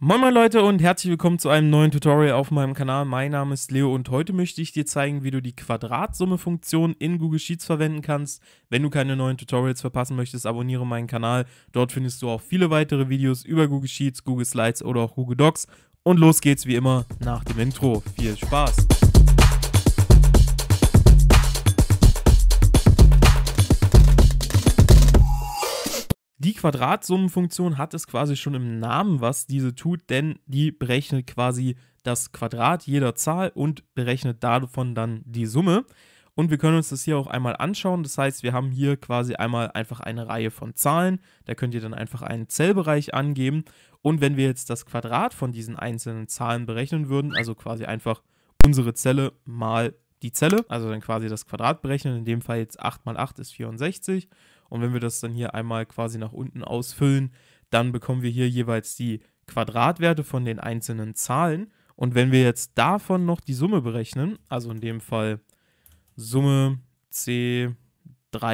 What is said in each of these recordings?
Moin moin Leute und herzlich willkommen zu einem neuen Tutorial auf meinem Kanal. Mein Name ist Leo und heute möchte ich dir zeigen, wie du die Quadratsumme-Funktion in Google Sheets verwenden kannst. Wenn du keine neuen Tutorials verpassen möchtest, abonniere meinen Kanal. Dort findest du auch viele weitere Videos über Google Sheets, Google Slides oder auch Google Docs. Und los geht's wie immer nach dem Intro. Viel Spaß! Quadratsummenfunktion hat es quasi schon im Namen, was diese tut, denn die berechnet quasi das Quadrat jeder Zahl und berechnet davon dann die Summe. Und wir können uns das hier auch einmal anschauen. Das heißt, wir haben hier quasi einmal einfach eine Reihe von Zahlen. Da könnt ihr dann einfach einen Zellbereich angeben. Und wenn wir jetzt das Quadrat von diesen einzelnen Zahlen berechnen würden, also quasi einfach unsere Zelle mal die Zelle, also dann quasi das Quadrat berechnen, in dem Fall jetzt 8 mal 8 ist 64 und wenn wir das dann hier einmal quasi nach unten ausfüllen, dann bekommen wir hier jeweils die Quadratwerte von den einzelnen Zahlen. Und wenn wir jetzt davon noch die Summe berechnen, also in dem Fall Summe C3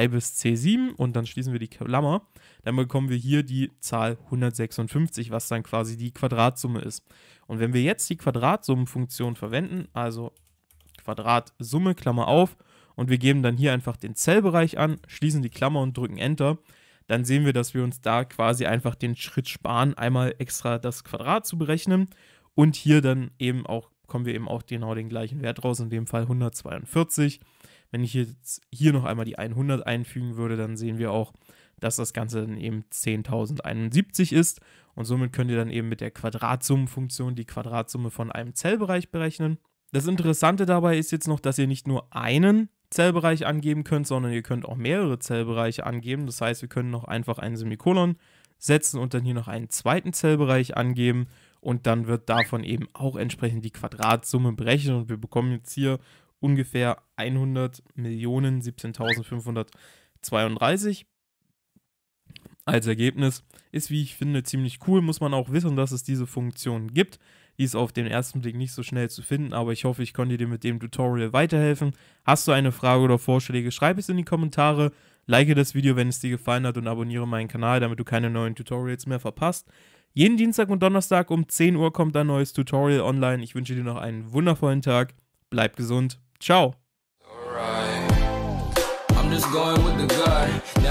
bis C7 und dann schließen wir die Klammer, dann bekommen wir hier die Zahl 156, was dann quasi die Quadratsumme ist. Und wenn wir jetzt die Quadratsummenfunktion verwenden, also Quadratsumme, Klammer auf, und wir geben dann hier einfach den Zellbereich an, schließen die Klammer und drücken Enter, dann sehen wir, dass wir uns da quasi einfach den Schritt sparen, einmal extra das Quadrat zu berechnen und hier dann eben auch kommen wir eben auch genau den gleichen Wert raus, in dem Fall 142. Wenn ich jetzt hier noch einmal die 100 einfügen würde, dann sehen wir auch, dass das Ganze dann eben 10.071 ist und somit könnt ihr dann eben mit der Quadratsummenfunktion die Quadratsumme von einem Zellbereich berechnen. Das Interessante dabei ist jetzt noch, dass ihr nicht nur einen Zellbereich angeben könnt, sondern ihr könnt auch mehrere Zellbereiche angeben. Das heißt, wir können noch einfach einen Semikolon setzen und dann hier noch einen zweiten Zellbereich angeben und dann wird davon eben auch entsprechend die Quadratsumme berechnet und wir bekommen jetzt hier ungefähr 100 Millionen 17.532 als Ergebnis. Ist, wie ich finde, ziemlich cool. Muss man auch wissen, dass es diese Funktion gibt. Die ist auf den ersten Blick nicht so schnell zu finden, aber ich hoffe, ich konnte dir mit dem Tutorial weiterhelfen. Hast du eine Frage oder Vorschläge, schreib es in die Kommentare. Like das Video, wenn es dir gefallen hat und abonniere meinen Kanal, damit du keine neuen Tutorials mehr verpasst. Jeden Dienstag und Donnerstag um 10 Uhr kommt ein neues Tutorial online. Ich wünsche dir noch einen wundervollen Tag. Bleib gesund. Ciao.